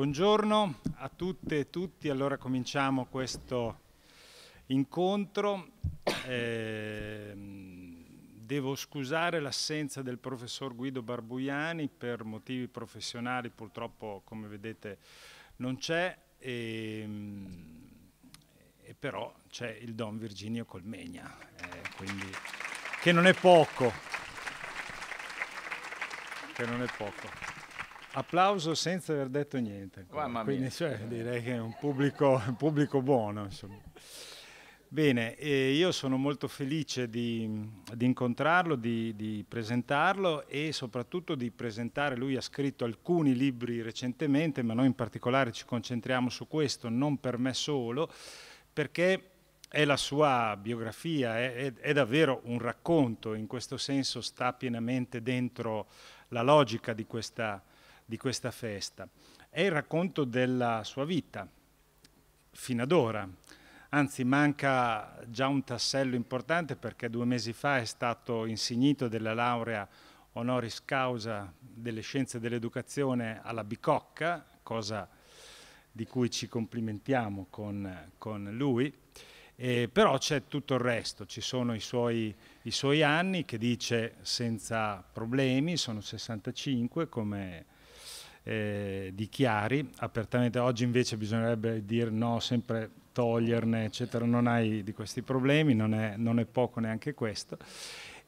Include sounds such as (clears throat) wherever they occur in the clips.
Buongiorno a tutte e tutti, allora cominciamo questo incontro. Eh, devo scusare l'assenza del professor Guido Barbuiani per motivi professionali, purtroppo come vedete non c'è, e, ehm, e però c'è il Don Virginio Colmegna, eh, quindi, che non è poco. Che non è poco applauso senza aver detto niente. Quindi cioè, direi che è un pubblico, un pubblico buono. Insomma. Bene, eh, io sono molto felice di, di incontrarlo, di, di, presentarlo e soprattutto di presentare. Lui ha scritto alcuni libri recentemente, ma noi in particolare ci concentriamo su questo, non per me solo, perché è la sua biografia, è, è, è davvero un racconto, in questo senso sta pienamente dentro la logica di questa di questa festa. È il racconto della sua vita, fino ad ora. Anzi, manca già un tassello importante perché due mesi fa è stato insignito della laurea honoris causa delle scienze dell'educazione alla Bicocca, cosa di cui ci complimentiamo con, con lui. Eh, però c'è tutto il resto, ci sono i suoi, i suoi, anni che dice senza problemi, sono 65 come eh, di apertamente oggi invece bisognerebbe dire no, sempre toglierne, eccetera, non hai di questi problemi, non è, non è poco neanche questo.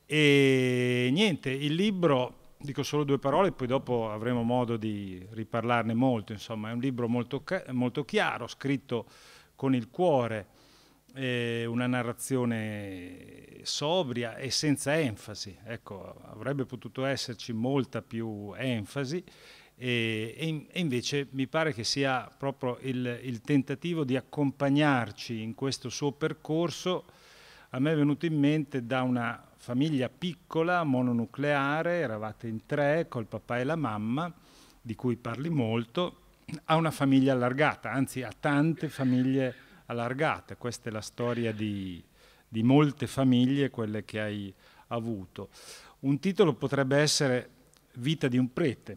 E niente, il libro dico solo due parole, poi dopo avremo modo di riparlarne molto. Insomma, è un libro molto, molto chiaro, scritto con il cuore, una narrazione sobria e senza enfasi. Ecco, avrebbe potuto esserci molta più enfasi. E, e, invece mi pare che sia proprio il, il, tentativo di accompagnarci in questo suo percorso. A me è venuto in mente da una famiglia piccola, mononucleare, eravate in tre col papà e la mamma, di cui parli molto, a una famiglia allargata, anzi a tante famiglie allargate. Questa è la storia di, di molte famiglie, quelle che hai avuto. Un titolo potrebbe essere Vita di un prete,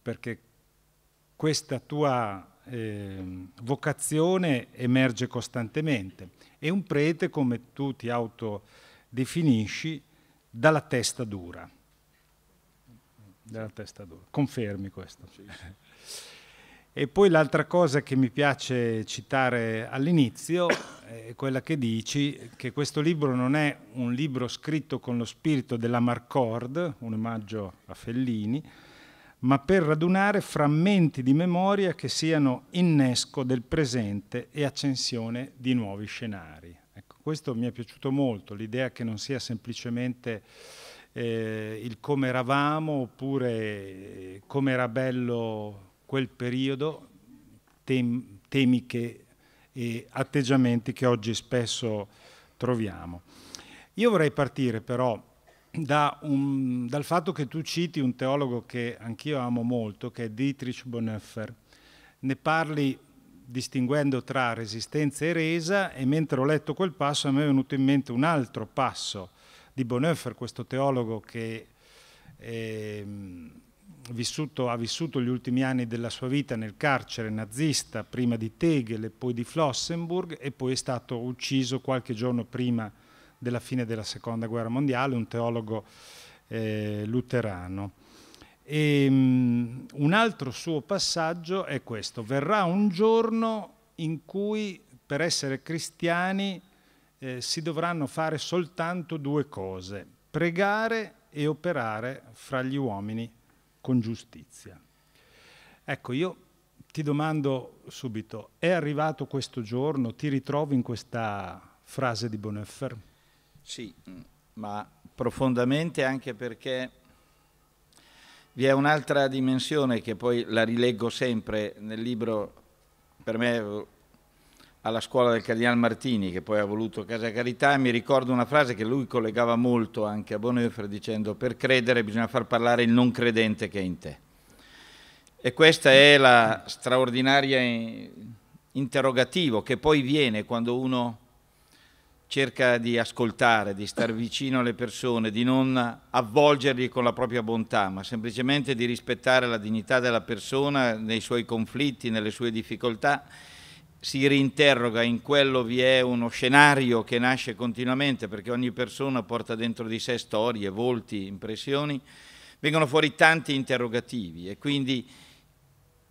perché questa tua eh, vocazione emerge costantemente È un prete, come tu ti autodefinisci, dalla testa dura. Dalla testa dura. Confermi questo. Sì, sì. E poi l'altra cosa che mi piace citare all'inizio eh, è quella che dici che questo libro non è un libro scritto con lo spirito della Marcord, un omaggio a Fellini, ma per radunare frammenti di memoria che siano innesco del presente e accensione di nuovi scenari. Ecco, questo mi è piaciuto molto, l'idea che non sia semplicemente eh, il come eravamo oppure eh, come era bello quel periodo, tem temi che, e atteggiamenti che oggi spesso troviamo. Io vorrei partire però da un, dal fatto che tu citi un teologo che anch'io amo molto, che è Dietrich Bonhoeffer. Ne parli distinguendo tra resistenza e resa e mentre ho letto quel passo a me è venuto in mente un altro passo di Bonhoeffer, questo teologo che eh, vissuto, ha vissuto gli ultimi anni della sua vita nel carcere nazista, prima di Tegel e poi di Flossenburg e poi è stato ucciso qualche giorno prima di della fine della seconda guerra mondiale, un teologo eh, luterano. E, um, un altro suo passaggio è questo, verrà un giorno in cui per essere cristiani eh, si dovranno fare soltanto due cose, pregare e operare fra gli uomini con giustizia. Ecco, io ti domando subito, è arrivato questo giorno, ti ritrovi in questa frase di Bonhoeffer? Sì, mm, ma profondamente anche perché vi è un'altra dimensione che poi la rileggo sempre nel libro, per me alla scuola del Cardinale Martini, che poi ha voluto Casa Carità, mi ricordo una frase che lui collegava molto anche a Bonhoeffer dicendo per credere bisogna far parlare il non credente che è in te. E questa è la straordinaria interrogativo che poi viene quando uno cerca di ascoltare, di star vicino alle persone, di non avvolgerli con la propria bontà, ma semplicemente di rispettare la dignità della persona nei suoi conflitti, nelle sue difficoltà, si rinterroga, in quello vi è uno scenario che nasce continuamente perché ogni persona porta dentro di sé storie, volti, impressioni, vengono fuori tanti interrogativi e quindi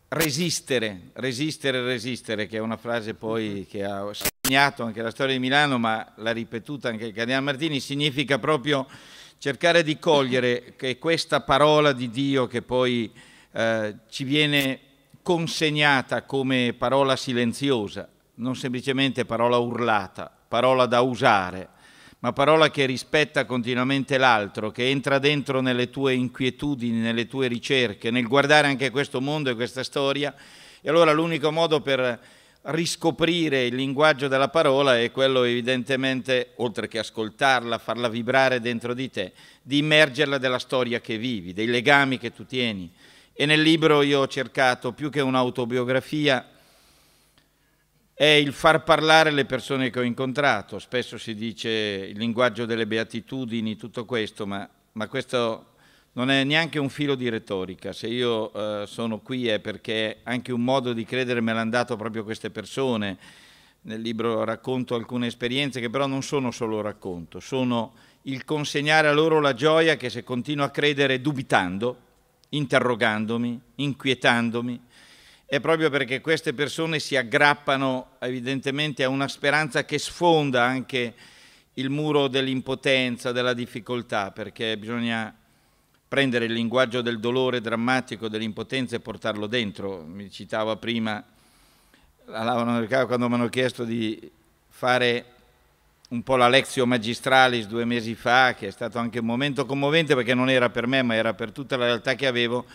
resistere, resistere, resistere, che è una frase poi mhm. che ha segnato anche la storia di Milano, ma l'ha ripetuta anche il Martini, significa proprio cercare di cogliere (laughs) questa parola di Dio che poi eh, ci viene consegnata come parola silenziosa, non semplicemente parola urlata, parola da usare, ma parola che rispetta continuamente l'altro, che entra dentro nelle tue inquietudini, nelle tue ricerche, nel guardare anche questo mondo e questa storia. E allora l'unico modo per riscoprire il linguaggio della parola è quello evidentemente, oltre che ascoltarla, farla vibrare dentro di te, di immergerla della storia che vivi, dei legami che tu tieni. E nel libro io ho cercato più che un'autobiografia, è il far parlare le persone che ho incontrato. Spesso si dice il linguaggio delle beatitudini, tutto questo, ma, ma questo non è neanche un filo di retorica. Se io eh, sono qui è perché anche un modo di credere me l'hanno dato proprio queste persone. Nel libro racconto alcune esperienze che però non sono solo racconto, sono il consegnare a loro la gioia che se continuo a credere dubitando, interrogandomi, inquietandomi, è proprio perché queste persone si aggrappano evidentemente a una speranza che sfonda anche il muro dell'impotenza, della difficoltà, perché bisogna prendere il linguaggio del dolore drammatico, dell'impotenza e portarlo dentro. Mi citava prima quando mi hanno chiesto di fare un po' la Lexio Magistralis due mesi fa, che è stato anche un momento commovente perché non era per me, ma era per tutta la realtà che avevo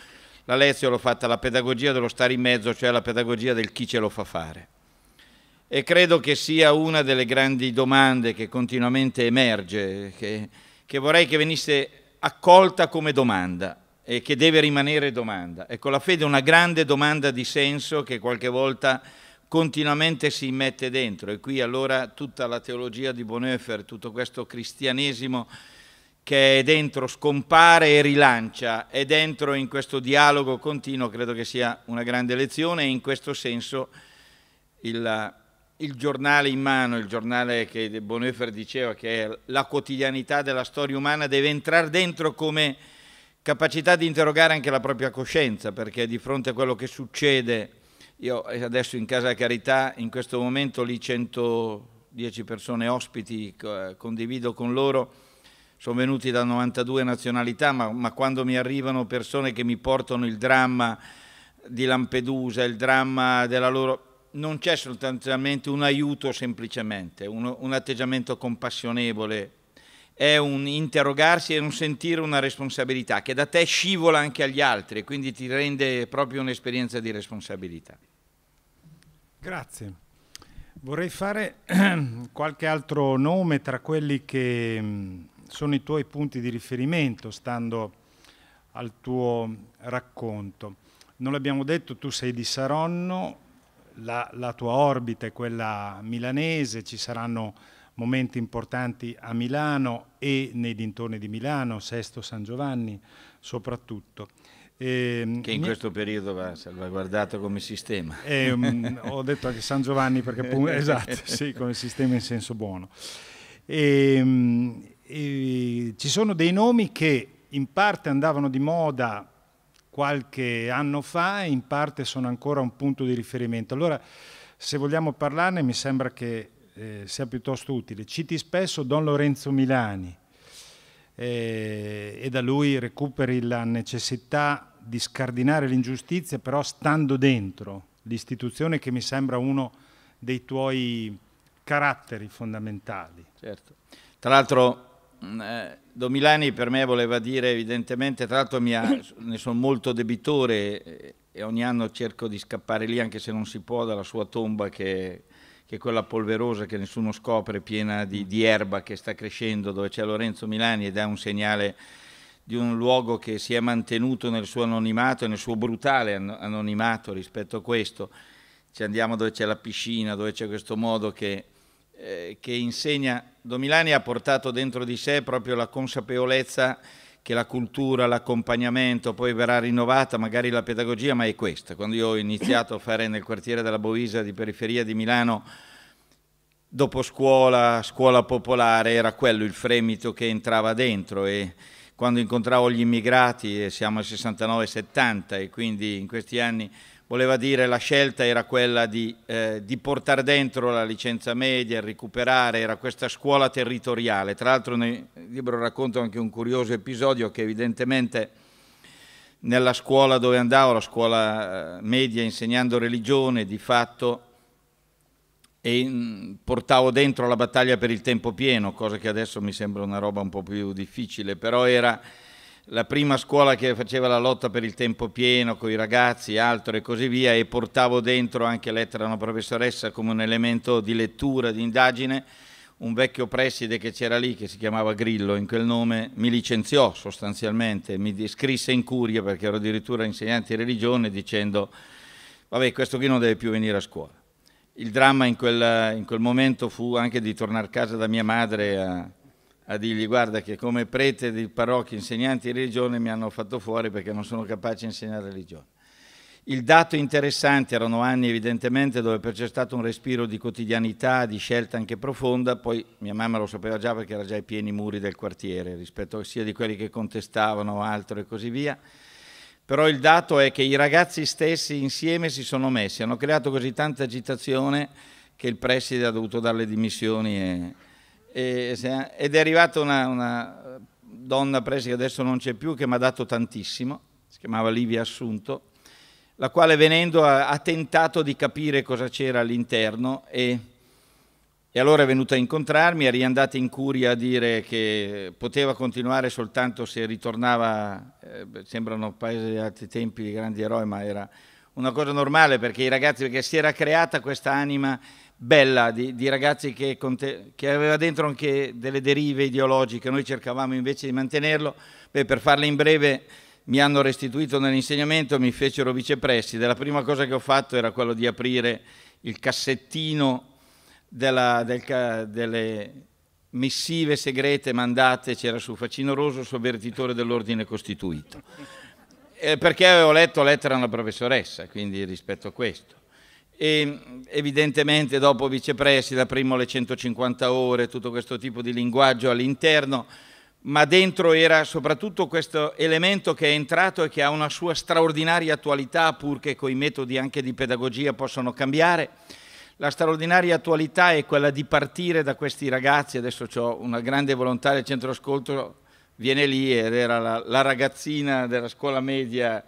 la lezione l'ho fatta la pedagogia dello stare in mezzo, cioè la pedagogia del chi ce lo fa fare. E credo che sia una delle grandi domande che continuamente emerge, che, che vorrei che venisse accolta come domanda e che deve rimanere domanda. Ecco, la fede è una grande domanda di senso che qualche volta continuamente si mette dentro e qui allora tutta la teologia di Bonhoeffer, tutto questo cristianesimo che è dentro, scompare e rilancia, è dentro in questo dialogo continuo, credo che sia una grande lezione e in questo senso il, il giornale in mano, il giornale che Bonhoeffer diceva che è la quotidianità della storia umana, deve entrare dentro come capacità di interrogare anche la propria coscienza, perché di fronte a quello che succede, io adesso in Casa Carità, in questo momento lì 110 persone ospiti, condivido con loro, sono venuti da 92 nazionalità, ma, ma quando mi arrivano persone che mi portano il dramma di Lampedusa, il dramma della loro... Non c'è sostanzialmente un aiuto semplicemente, un, un atteggiamento compassionevole, è un interrogarsi e un sentire una responsabilità che da te scivola anche agli altri e quindi ti rende proprio un'esperienza di responsabilità. Grazie. Vorrei fare (clears throat) qualche altro nome tra quelli che sono i tuoi punti di riferimento, stando al tuo racconto. Non l'abbiamo detto, tu sei di Saronno, la, la tua orbita è quella milanese, ci saranno momenti importanti a Milano e nei dintorni di Milano, Sesto San Giovanni soprattutto. E, ehm, che in mi... questo periodo va salvaguardato come sistema. E, um, ho detto anche San Giovanni perché (laughs) esatto, sì, come sistema in senso buono. E, ehm, eh, ci sono dei nomi che in parte andavano di moda qualche anno fa e in parte sono ancora un punto di riferimento. Allora, se vogliamo parlarne, mi sembra che eh, sia piuttosto utile. Citi spesso Don Lorenzo Milani eh, e da lui recuperi la necessità di scardinare l'ingiustizia, però stando dentro l'istituzione che mi sembra uno dei tuoi caratteri fondamentali. Certo. Tra l'altro Mm, eh, Domilani per me voleva dire evidentemente, tra l'altro (coughs) ne sono molto debitore eh, e ogni anno cerco di scappare lì anche se non si può dalla sua tomba che, che è quella polverosa che nessuno scopre, piena di, di erba che sta crescendo dove c'è Lorenzo Milani ed è un segnale di un luogo che si è mantenuto nel suo anonimato e nel suo brutale anonimato rispetto a questo. Ci andiamo dove c'è la piscina, dove c'è questo modo che eh, che insegna Domilani ha portato dentro di sé proprio la consapevolezza che la cultura, l'accompagnamento, poi verrà rinnovata magari la pedagogia, ma è questa. Quando io ho iniziato a fare nel quartiere della Bovisa di periferia di Milano, dopo scuola, scuola popolare, era quello il fremito che entrava dentro e quando incontravo gli immigrati, e eh, siamo al 69-70 e quindi in questi anni voleva dire la scelta era quella di, eh, di, portare dentro la licenza media, recuperare, era questa scuola territoriale. Tra l'altro nel libro racconto anche un curioso episodio che evidentemente nella scuola dove andavo, la scuola eh, media insegnando religione, di fatto e portavo dentro la battaglia per il tempo pieno, cosa che adesso mi sembra una roba un po' più difficile, però era la prima scuola che faceva la lotta per il tempo pieno con i ragazzi, altro e così via, e portavo dentro anche lettera a una professoressa come un elemento di lettura, di indagine, un vecchio preside che c'era lì, che si chiamava Grillo in quel nome, mi licenziò sostanzialmente, mi scrisse in curia perché ero addirittura insegnante di religione dicendo vabbè questo qui non deve più venire a scuola. Il dramma in quel, in quel momento fu anche di tornare a casa da mia madre a a dirgli guarda che come prete di parrocchia insegnanti di religione mi hanno fatto fuori perché non sono capace di insegnare religione. Il dato interessante, erano anni evidentemente dove c'è stato un respiro di quotidianità, di scelta anche profonda, poi mia mamma lo sapeva già perché era già ai pieni muri del quartiere, rispetto sia di quelli che contestavano altro e così via, però il dato è che i ragazzi stessi insieme si sono messi, hanno creato così tanta agitazione che il preside ha dovuto dare le dimissioni e ed è arrivata una, una donna presi che adesso non c'è più che mi ha dato tantissimo, si chiamava Livia Assunto, la quale venendo ha, ha tentato di capire cosa c'era all'interno e, e, allora è venuta a incontrarmi, è riandata in curia a dire che poteva continuare soltanto se ritornava, eh, sembrano paesi di altri tempi di grandi eroi, ma era una cosa normale perché i ragazzi, perché si era creata questa anima bella di, di ragazzi che, che, aveva dentro anche delle derive ideologiche, noi cercavamo invece di mantenerlo, Beh, per farla in breve mi hanno restituito nell'insegnamento, mi fecero vicepreside, la prima cosa che ho fatto era quello di aprire il cassettino della, del, delle missive segrete mandate, c'era su Facino Rosso, su avvertitore dell'ordine costituito, eh, perché avevo letto lettera alla professoressa, quindi rispetto a questo e evidentemente dopo vicepresi da primo le 150 ore, tutto questo tipo di linguaggio all'interno, ma dentro era soprattutto questo elemento che è entrato e che ha una sua straordinaria attualità, purché coi metodi anche di pedagogia possono cambiare. La straordinaria attualità è quella di partire da questi ragazzi, adesso ho una grande volontà del centro ascolto, viene lì ed era la, la ragazzina della scuola media.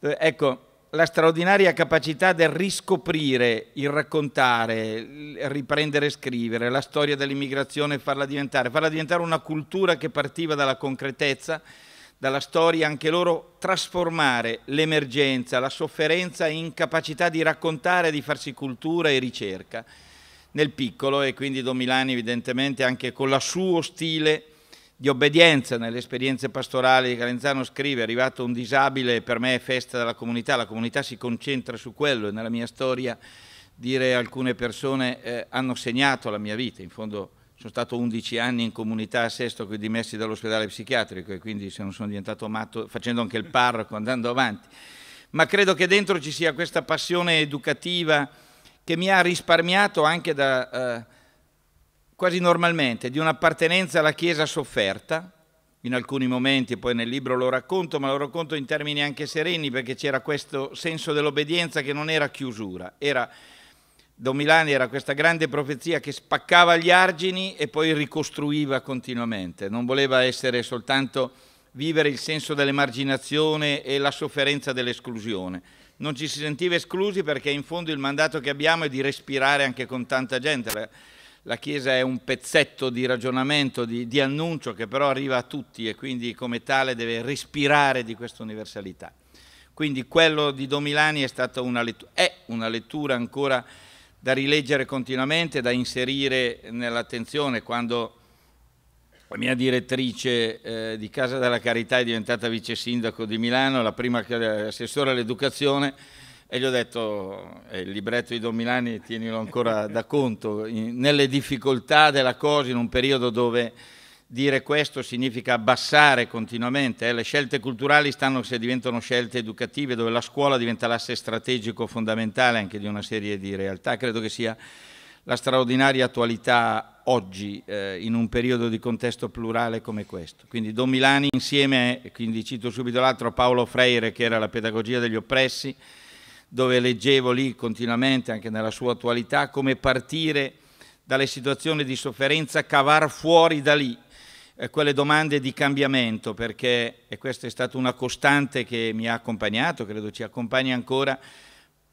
Ecco, la straordinaria capacità del riscoprire, il raccontare, il riprendere e scrivere, la storia dell'immigrazione e farla diventare, farla diventare una cultura che partiva dalla concretezza, dalla storia, anche loro trasformare l'emergenza, la sofferenza in capacità di raccontare, di farsi cultura e ricerca nel piccolo e quindi Don Milani evidentemente anche con la suo stile di obbedienza nelle esperienze pastorali di Calenzano scrive, è arrivato un disabile, per me è festa della comunità, la comunità si concentra su quello e nella mia storia dire alcune persone eh, hanno segnato la mia vita, in fondo sono stato 11 anni in comunità a Sesto con i dimessi dall'ospedale psichiatrico e quindi se non sono diventato matto facendo anche il parroco, andando avanti, ma credo che dentro ci sia questa passione educativa che mi ha risparmiato anche da... Eh, quasi normalmente di un'appartenenza alla Chiesa sofferta, in alcuni momenti, poi nel libro lo racconto, ma lo racconto in termini anche sereni perché c'era questo senso dell'obbedienza che non era chiusura, era, Don Milani era questa grande profezia che spaccava gli argini e poi ricostruiva continuamente, non voleva essere soltanto vivere il senso dell'emarginazione e la sofferenza dell'esclusione. Non ci si sentiva esclusi perché in fondo il mandato che abbiamo è di respirare anche con tanta gente la Chiesa è un pezzetto di ragionamento, di, di annuncio che però arriva a tutti e quindi come tale deve respirare di questa universalità. Quindi quello di Domilani è stata una lettura, è una lettura ancora da rileggere continuamente, da inserire nell'attenzione. Quando la mia direttrice eh, di Casa della Carità è diventata vice sindaco di Milano, la prima eh, assessora all'educazione, e gli ho detto, eh, il libretto di Don Milani tienilo ancora da conto, in, nelle difficoltà della cosa, in un periodo dove dire questo significa abbassare continuamente, eh, le scelte culturali stanno se diventano scelte educative, dove la scuola diventa l'asse strategico fondamentale anche di una serie di realtà, credo che sia la straordinaria attualità oggi eh, in un periodo di contesto plurale come questo. Quindi Don Milani insieme, quindi cito subito l'altro, Paolo Freire che era la pedagogia degli oppressi, dove leggevo lì continuamente, anche nella sua attualità, come partire dalle situazioni di sofferenza, cavar fuori da lì eh, quelle domande di cambiamento, perché, e questa è stata una costante che mi ha accompagnato, credo ci accompagni ancora,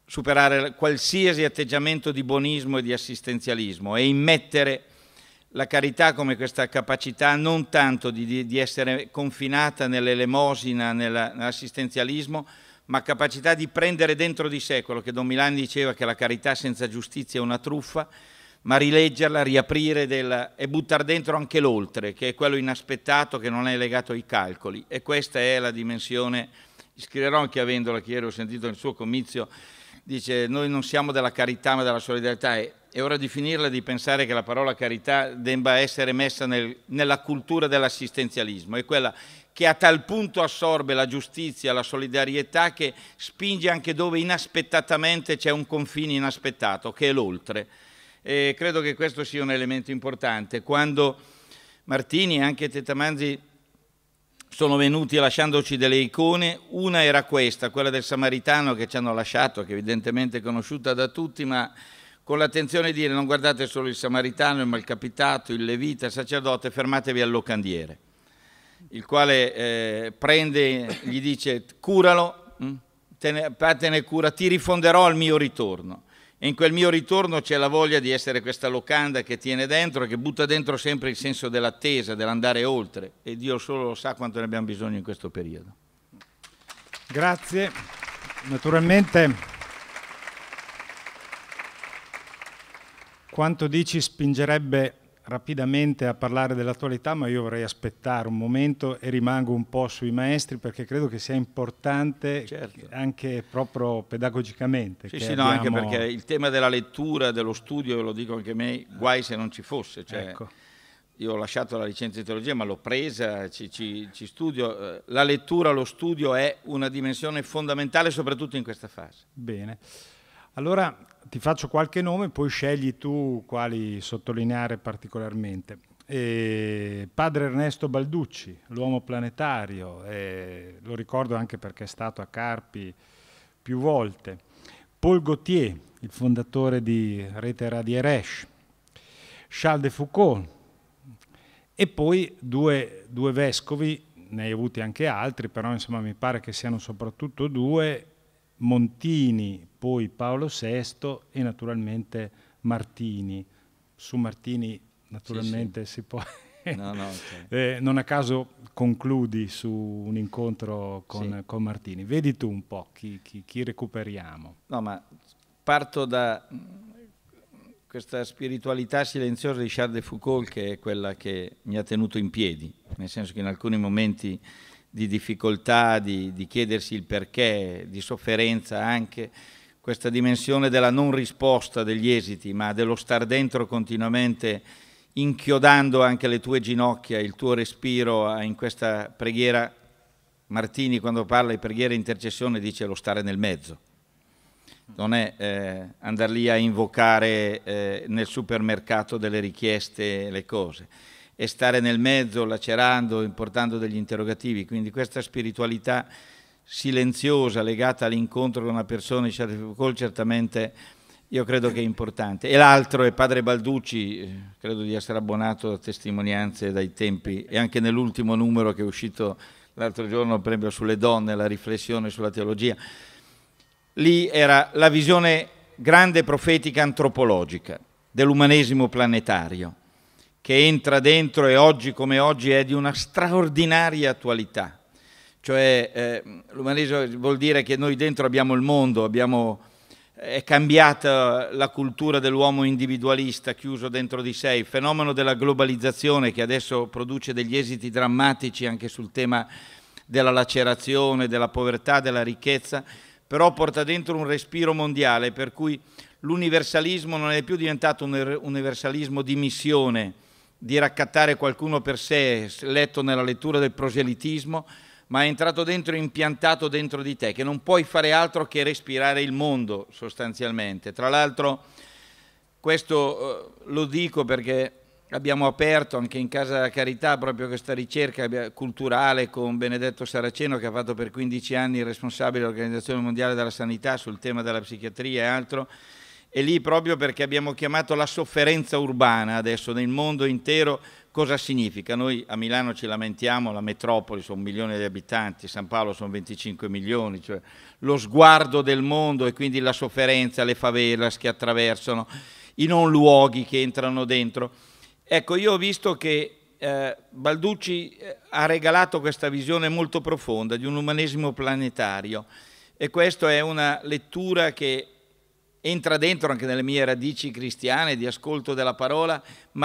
superare qualsiasi atteggiamento di buonismo e di assistenzialismo e immettere la carità come questa capacità non tanto di, di essere confinata nell'elemosina, nell'assistenzialismo, ma capacità di prendere dentro di sé quello che Don Milani diceva che la carità senza giustizia è una truffa, ma rileggerla, riaprire del, e buttare dentro anche l'oltre, che è quello inaspettato che non è legato ai calcoli. E questa è la dimensione, scriverò anche a Vendola, che ieri ho sentito nel suo comizio, dice noi non siamo della carità ma della solidarietà. E, è ora di finirla di pensare che la parola carità debba essere messa nel, nella cultura dell'assistenzialismo, è quella che a tal punto assorbe la giustizia, la solidarietà, che spinge anche dove inaspettatamente c'è un confine inaspettato, che è l'oltre. E credo che questo sia un elemento importante. Quando Martini e anche Tetamanzi sono venuti lasciandoci delle icone, una era questa, quella del Samaritano che ci hanno lasciato, che evidentemente è conosciuta da tutti, ma con l'attenzione di dire non guardate solo il Samaritano, il malcapitato, il Levita, il sacerdote, fermatevi al locandiere il quale eh, prende, gli dice curalo, mm, fatene cura, ti rifonderò al mio ritorno. E in quel mio ritorno c'è la voglia di essere questa locanda che tiene dentro, che butta dentro sempre il senso dell'attesa, dell'andare oltre. E Dio solo lo sa quanto ne abbiamo bisogno in questo periodo. Grazie. Naturalmente... Quanto dici spingerebbe rapidamente a parlare dell'attualità, ma io vorrei aspettare un momento e rimango un po' sui maestri perché credo che sia importante certo. anche proprio pedagogicamente. Sì, sì, abbiamo... no, anche perché il tema della lettura, dello studio, lo dico anche a me, guai se non ci fosse. Cioè, ecco. Io ho lasciato la licenza di teologia, ma l'ho presa, ci, ci, ci studio. Eh, la lettura, lo studio è una dimensione fondamentale, soprattutto in questa fase. Bene. Allora ti faccio qualche nome, poi scegli tu quali sottolineare particolarmente. E padre Ernesto Balducci, l'uomo planetario, eh, lo ricordo anche perché è stato a Carpi più volte. Paul Gauthier, il fondatore di Rete Radieresh, Charles de Foucault e poi due, due vescovi, ne hai avuti anche altri, però insomma mi pare che siano soprattutto due, Montini poi Paolo VI e naturalmente Martini. Su Martini naturalmente sì, sì. si può... no, no, (laughs) okay. Certo. eh, non a caso concludi su un incontro con, sì. con Martini. Vedi tu un po' chi, chi, chi recuperiamo. No, ma parto da mm, questa spiritualità silenziosa di Charles de Foucault che è quella che mi ha tenuto in piedi, nel senso che in alcuni momenti di difficoltà, di, di chiedersi il perché, di sofferenza anche, questa dimensione della non risposta degli esiti, ma dello star dentro continuamente, inchiodando anche le tue ginocchia, il tuo respiro ah, in questa preghiera. Martini quando parla di preghiera e intercessione dice lo stare nel mezzo. Non è eh, andare lì a invocare eh, nel supermercato delle richieste, le cose è stare nel mezzo, lacerando, importando degli interrogativi. Quindi questa spiritualità silenziosa legata all'incontro con una persona di Charles Foucault certamente io credo che è importante. E l'altro è padre Balducci, eh, credo di essere abbonato a testimonianze dai tempi e anche nell'ultimo numero che è uscito l'altro giorno, per esempio sulle donne, la riflessione sulla teologia. Lì era la visione grande profetica antropologica dell'umanesimo planetario, che entra dentro e oggi come oggi è di una straordinaria attualità cioè eh, l'umanesimo vuol dire che noi dentro abbiamo il mondo, abbiamo, è cambiata la cultura dell'uomo individualista chiuso dentro di sé, il fenomeno della globalizzazione che adesso produce degli esiti drammatici anche sul tema della lacerazione, della povertà, della ricchezza, però porta dentro un respiro mondiale per cui l'universalismo non è più diventato un er-, universalismo di missione, di raccattare qualcuno per sé, letto nella lettura del proselitismo, ma è entrato dentro, impiantato dentro di te, che non puoi fare altro che respirare il mondo sostanzialmente. Tra l'altro, questo eh, lo dico perché abbiamo aperto anche in Casa della Carità proprio questa ricerca culturale con Benedetto Saraceno che ha fatto per 15 anni il responsabile dell'Organizzazione Mondiale della Sanità sul tema della psichiatria e altro e lì proprio perché abbiamo chiamato la sofferenza urbana adesso nel mondo intero cosa significa? Noi a Milano ci lamentiamo, la metropoli sono un milione di abitanti, San Paolo sono 25 milioni, cioè lo sguardo del mondo e quindi la sofferenza, le favelas che attraversano, i non luoghi che entrano dentro. Ecco, io ho visto che eh, Balducci eh, ha regalato questa visione molto profonda di un umanesimo planetario e questa è una lettura che entra dentro anche nelle mie radici cristiane di ascolto della parola, ma